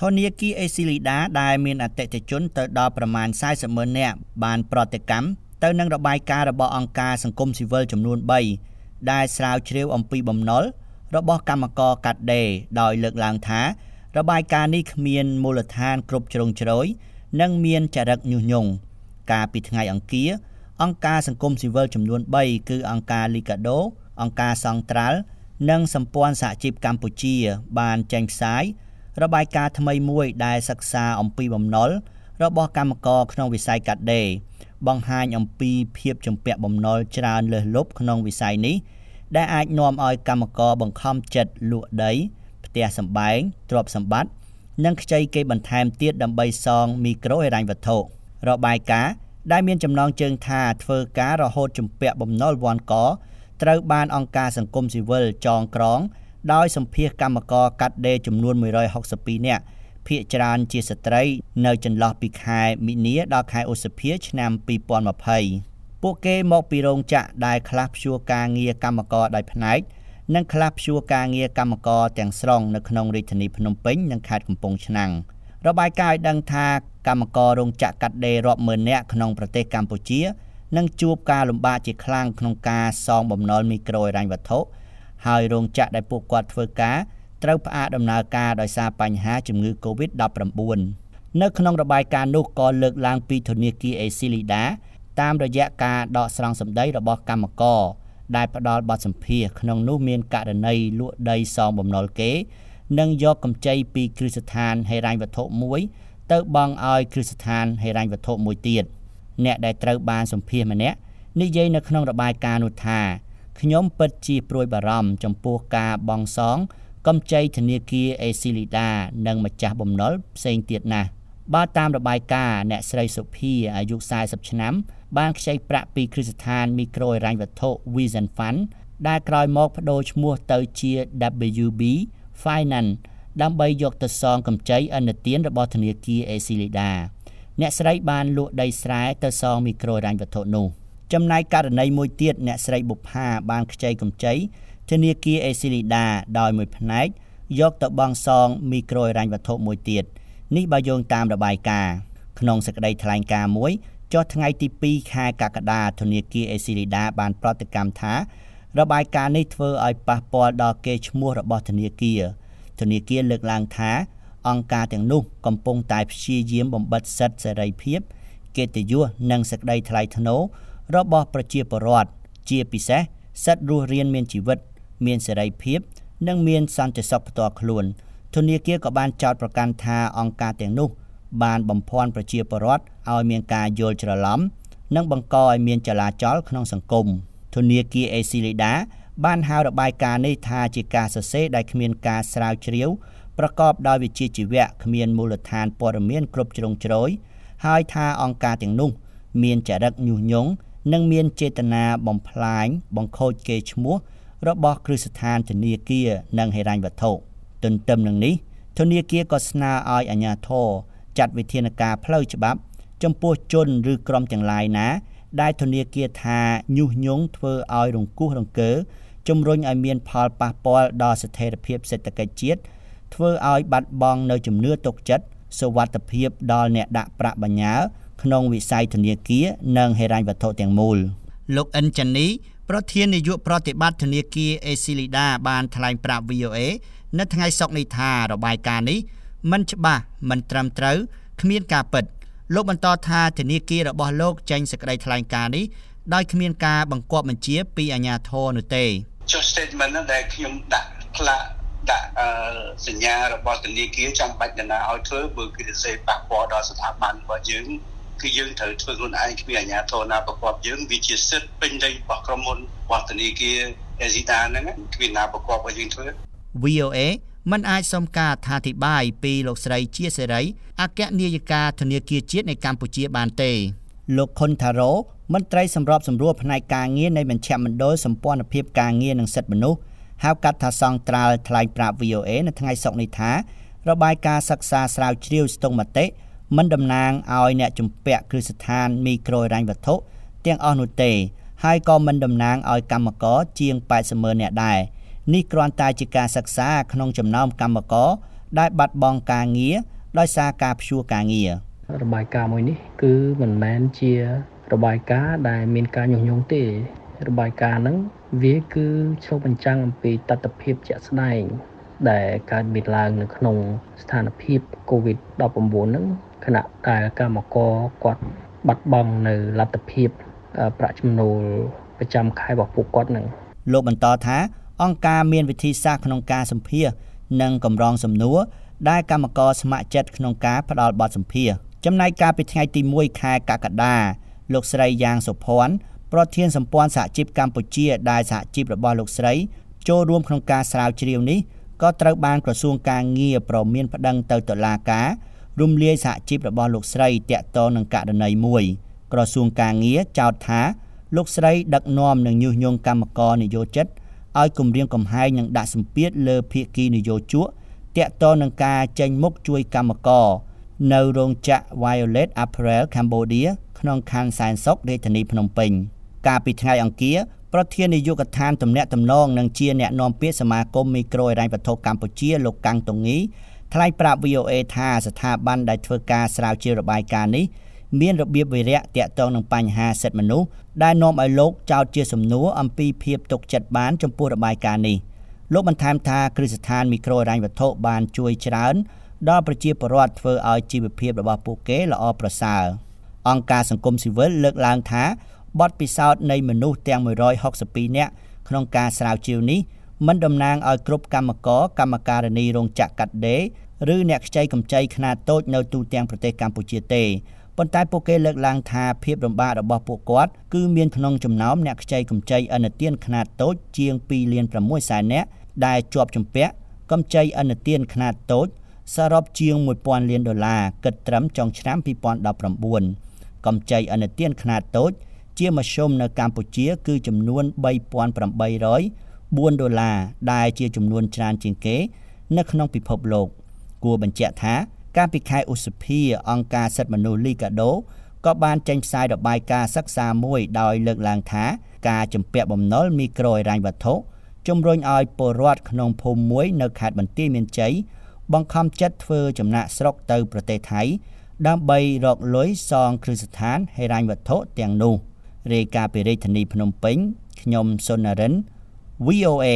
ធនាគារអេស៊ីលីដាដែលមានអតិថិជនទៅដល់ប្រមាណ40ម៉ឺននាក់បានប្រតិកម្មទៅនឹងរបាយការណ៍របស់អង្គការសង្គមស៊ីវិលចំនួន3ដែលស្រាវជ្រាវអំពីបំណុលរបស់កម្មករកាត់ដេរដោយលើកឡើងថា របាយការណ៍នេះគ្មានមូលដ្ឋានគ្រប់ជ្រុងជ្រោយនិងមានចរិតញុះញង់កាលពីថ្ងៃអង្គារអង្គការសង្គមស៊ីវិលចំនួន3គឺអង្គការ Liga do អង្គការ Songtral និងសម្ព័ន្ធសហជីពកម្ពុជាបានចេញផ្សាយរបាយការណ៍ថ្មីមួយដែលសិក្សាអំពីបំណុលរបស់កម្មករក្នុងវិស័យកាត់ដេរបង្ហាញអំពីភាពជំពាក់បំណុលច្រើនលើសលប់ក្នុងវិស័យនេះដែលអាចនាំឲ្យកម្មករបង្ខំចិត្តលក់ដី ផ្ទះសម្បែងទ្រព្យសម្បត្តិនិងខ្ចីគេបន្ថែមទៀតដើម្បីសងមីក្រូហិរញ្ញវត្ថុរបាយការណ៍ដែលមានចំណងជើងថាធ្វើការរហូតជំពាក់បំណុលវាន់កត្រូវបានអង្គការសង្គមស៊ីវិលចងក្រងដោយសម្ភារកម្មករកាត់ដេរចំនួន162នាក់ភាគច្រើនជាស្ត្រី នៅចន្លោះពីខែមីនាដល់ខែឧសភាឆ្នាំ2020ពួកគេមកពីរោងចក្រដែលខ្លះព្យួរការងារកម្មករដោយផ្នែក និងខ្លះព្យួរការងារកម្មករទាំងស្រុងនៅក្នុងរាជធានីភ្នំពេញនិងខេត្តកំពង់ឆ្នាំងរបាយការណ៍ឲ្យដឹងថាកម្មកររោងចក្រកាត់ដេររាប់ម៉ឺននាក់ក្នុងប្រទេសកម្ពុជានឹងជួបការលំបាកជាខ្លាំងក្នុងការសងបំណុលមីក្រូហិរញ្ញវត្ថុហើយរោងចក្រដែលពួកគាត់ធ្វើការត្រូវផ្អាកដំណើរការដោយសារបញ្ហាជំងឺ Covid-19 នៅក្នុងរបាយការណ៍នោះក៏លើកឡើងពីធនាគារអេស៊ីលីដាតាមរយៈការដកស្រង់សម្ដីរបស់កម្មករដែលផ្ដល់បទសម្ភាសក្នុងនោះមានករណីលក់ដីសងបំណុលគេនិងយកកម្ចីពីគ្រឹះស្ថានហិរញ្ញវត្ថុមួយទៅបង់ឲ្យគ្រឹះស្ថានហិរញ្ញវត្ថុមួយទៀតអ្នកដែលត្រូវបានសម្ភាសម្នាក់និយាយនៅក្នុងរបាយការណ៍នោះថាខ្ញុំពិតជាព្រួយបារម្ភចំពោះការបងសង កម្ចីធនាគារអេស៊ីលីដានិងម្ចាស់បំណុលផ្សេងទៀតណាស់បើតាមរបាយការណ៍អ្នកស្រីសុភីអាយុ40ឆ្នាំ បានខ្ចីប្រាក់ពីគ្រឹះស្ថានមីក្រូហិរញ្ញវត្ថុ Vision Fund ដែលក្រោយមកបដូរឈ្មោះទៅជា WB Finance ដើម្បីយកទៅសង កម្ចីអនុទានរបស់ធនាគារអេស៊ីលីដាអ្នកស្រីបានលក់ដី ស្រែទៅសងមីក្រូហិរញ្ញវត្ថុនោះ។ចំណែកករណីមួយទៀតអ្នកស្រីបុប្ផាបានខ្ចីកម្ចីធនាគារអេស៊ីលីដា ដោយមួយផ្នែកយកទៅបង់សង មីក្រូហិរញ្ញវត្ថុមួយទៀត នេះបើយោងតាមរបាយការណ៍ក្នុងសេចក្តី ថ្លែងការណ៍មួយចុះថ្ងៃ ទី2ខែកក្កដាធនាគារអេស៊ីលីដាបានប្រតិកម្មថារបាយការណ៍នេះធ្វើឲ្យប៉ះពាល់ដល់កេរ្តិ៍ឈ្មោះរបស់ធនាគារធនាគារលើកឡើងថាអង្គការទាំងនោះ កំពុង តែព្យាយាមបំបិទសិទ្ធិសេរីភាពកិត្តិយសនិងសេចក្តីថ្លៃថ្នូររបស់ប្រជាពលរដ្ឋជាពិសេសសិទ្ធិរស់រានមានជីវិត មានសេរីភាព និងមានសន្តិសុខផ្ទាល់ខ្លួនធនាគារក៏បានចោទប្រកាន់ថាអង្គការទាំងនោះបានបំភាន់ប្រជាពលរដ្ឋឲ្យមានការយល់ច្រឡំនិងបង្កឲ្យមានចលាចលក្នុងសង្គមធនាគារអេស៊ីលីដា បានហៅរបាយការណ៍នេះថាជាការសរសេរដែលគ្មានការស្រាវជ្រាវប្រកបដោយវិជ្ជាជីវៈគ្មានមូលដ្ឋានព័ត៌មានគ្រប់ជ្រុងជ្រោយហើយថាអង្គការទាំងនោះមានចរិតញុះញង់និងមានចេតនាបំផ្លាញបង្ខូចកេរ្តិ៍ឈ្មោះ របស់ គ្រឹះស្ថានធនាគារនិងហិរញ្ញវត្ថុទន្ទឹមនឹងនេះធនាគារក៏ស្នើឲ្យអាជ្ញាធរចាត់វិធានការផ្លូវច្បាប់ ចំពោះជន ឬក្រុមទាំងឡាយណា ដែលធនាគារថាញុះញង់ធ្វើឲ្យរង្គោះរង្គើជំរុញឲ្យមានផលប៉ះពាល់ដល់ស្ថិរភាព សេដ្ឋកិច្ចជាតិធ្វើឲ្យបាត់បង់នូវជំនឿទុកចិត្តសวัสดิភាពដល់អ្នកដាក់ប្រាក់បញ្ញើក្នុងវិស័យធនាគារនិងហិរញ្ញវត្ថុទាំងមូលលោកអិនចានីប្រធាននាយកប្រតិបត្តិធនាគារអេស៊ីលីដាបានថ្លែងប្រាប់ VOA នៅថ្ងៃសុក្រនេះថារបាយការណ៍នេះមិនច្បាស់មិនត្រឹមត្រូវគ្មានការពិតលោកបន្តថាធនាគាររបស់លោកចេញសេចក្តីថ្លែងការណ៍នេះដោយគ្មានការបង្គាប់បញ្ជាពីអាជ្ញាធរនោះទេចុះ statement ដែលខ្ញុំដាក់ផ្លាកដាក់សញ្ញារបស់ធនាគារចាំបាច់ណាឲ្យធ្វើបើគឺសេប៉ះពាល់ដល់ស្ថាប័នរបស់យើងគឺយើងត្រូវធ្វើខ្លួនឯងគ្មានអាជ្ញាធរណាប្រកបយើងវាជាសិទ្ធិពេញលេញរបស់ក្រុមហ៊ុនវត្តនីគាអេស៊ីតាហ្នឹងគ្មានណាប្រកបឲ្យយើងធ្វើ VOA มันអាចសុំការអធិប្បាយពីលោកស្រីជាសេរីអគ្គនាយិកាធនាគារជាតិនៃកម្ពុជាបានទេលោកខុនថារ៉ូមន្ត្រីសម្របសម្រួលផ្នែកការងារនៃមជ្ឈមណ្ឌលសម្ព័ន្ធភាពការងារនិងសិទ្ធិមនុស្សហៅកាត់ថាសង្ត្រាល់ថ្លែងប្រាប់ VOA នៅថ្ងៃសុក្រនេះថា របាយការណ៍សិក្សាស្រាវជ្រាវ ស្ទង់មតិមិនតំណាងឲ្យអ្នកជំពាក់គ្រឹះស្ថានមីក្រូហិរញ្ញវត្ថុទាំងអស់នោះទេហើយក៏មិនតំណាងឲ្យកម្មករជាង800,000នាក់ដែរនេះគ្រាន់តែជាការសិក្សា ក្នុងចំណោមកម្មករដែលបាត់បង់ការងារដោយសារការព្យួរការងាររបាយការណ៍មួយនេះគឺមិនមែនជារបាយការណ៍ដែលមានការញុះញង់ទេ របាយការណ៍ហ្នឹងវាគឺឆ្លុះបញ្ចាំងអំពីតត្តភាពជាក់ស្ដែងដែលកើតមានឡើងនៅក្នុងស្ថានភាព COVID-19 ហ្នឹងខណៈដែលកម្មករគាត់បាត់បង់នៅលទ្ធភាពប្រាក់ចំណូលប្រចាំខែរបស់ពួកគាត់នឹងលោកបន្តថា អង្គការមានវិធីសាស្ត្រក្នុងការសម្ភាសនិងកម្រងសំណួរដែលកម្មករស្ម័គ្រចិត្តក្នុងការផ្ដល់បទសម្ភាសចំណែកការពីថ្ងៃទី1ខែកក្កដាលោកស្រីយ៉ាងសុភ័ណ្ឌប្រធានសម្ព័ន្ធសហជីពកម្ពុជាដែលសហជីពរបស់លោកស្រី ចូលរួមក្នុងការស្រាវជ្រាវនេះក៏ត្រូវបានក្រសួងការងារប្រមានប្តឹងទៅតុលាការរំលាយសហជីពរបស់លោកស្រីតាក់ទងនឹងករណីមួយក្រសួងការងារចោទថាលោកស្រីដឹកនាំនិងញុះញង់កម្មករនយោជិតឲ្យគម្រាមកំហែងនិងដាក់សម្ពាធលើភៀកគីនយោជកតាក់ទងនឹងការចេញមុខជួយកម្មករនៅរោងចក្រ Violet Apparel Cambodia ក្នុងខណ្ឌសែនសុខរាជធានីភ្នំពេញកាលពីថ្ងៃអង្គារប្រធាននាយកដ្ឋានតំណាក់តំណងនិងជាអ្នកណែនាំពាក្យសមាគមមីក្រូហិរញ្ញវត្ថុកម្ពុជា លោកកាំងតុងងីថ្លែងប្រាប់ VOA ថាស្ថាប័នដែលធ្វើការស្រាវជ្រាវរបាយការណ៍នេះមាន របៀបវិរៈតាក់ទងនឹងបញ្ហាសិទ្ធិមនុស្សដែលនាំឲ្យលោកចោទជា សំណួរអំពីភាពទុកចិត្តបានចំពោះរបាយការណ៍នេះលោកបន្ថែមថាគ្រឹះស្ថានមីក្រូហិរញ្ញវត្ថុបានជួយច្រើន ដល់ប្រជាពលរដ្ឋធ្វើឲ្យជីវភាពរបស់ពួកគេល្អប្រសើរអង្គការសង្គមស៊ីវិលលើកឡើងថាបទពិសោធន៍នៃមនុស្សទាំង162នាក់ក្នុងការស្រាវជ្រាវនេះមិនតំណាងឲ្យគ្រប់កម្មករកម្មការិនីរោងចក្រកាត់ដេរឬអ្នកខ្ចីកម្ចីខ្នាតតូចនៅទូទាំងប្រទេសកម្ពុជាទេប៉ុន្តែពួកគេលើកឡើងថាភាពលំបាករបស់ពួកគាត់គឺមានក្នុងចំណោមអ្នកខ្ចីកម្ចីអនុទានខ្នាតតូចជាង2លាន6សែននាក់ដែលជាប់ជំពាក់កម្ចីអនុទានខ្នាតតូចសរុបជាង1000លានដុល្លារគិតត្រឹមចុងឆ្នាំ2019កម្ចីអនុទានខ្នាតតូចជាមធ្យមនៅកម្ពុជា គឺចំនួន3804ដុល្លារដែលជាចំនួន ច្រើនជាងគេ នៅក្នុងពិភពលោក។គួរបញ្ជាក់ថាកាលពីខែឧសភាអង្គការសិទ្ធិមនុស្សលីកាដូក៏បានចេញផ្សាយរបាយការណ៍សិក្សាមួយដោយលើកឡើងថាការជំពាក់បំណុលមីក្រូហិរញ្ញវត្ថុជំរុញឲ្យពលរដ្ឋក្នុងភូមិមួយ នៅខេត្តបន្ទាយមានជ័យបង្ខំចិត្តធ្វើចំណាក់ស្រុកទៅ ប្រទេសថៃ ដើម្បីរកលុយសងគ្រឹះស្ថានហិរញ្ញវត្ថុទាំងនោះរាយការណ៍ពីរាជធានីភ្នំពេញខ្ញុំសុននរិន VOA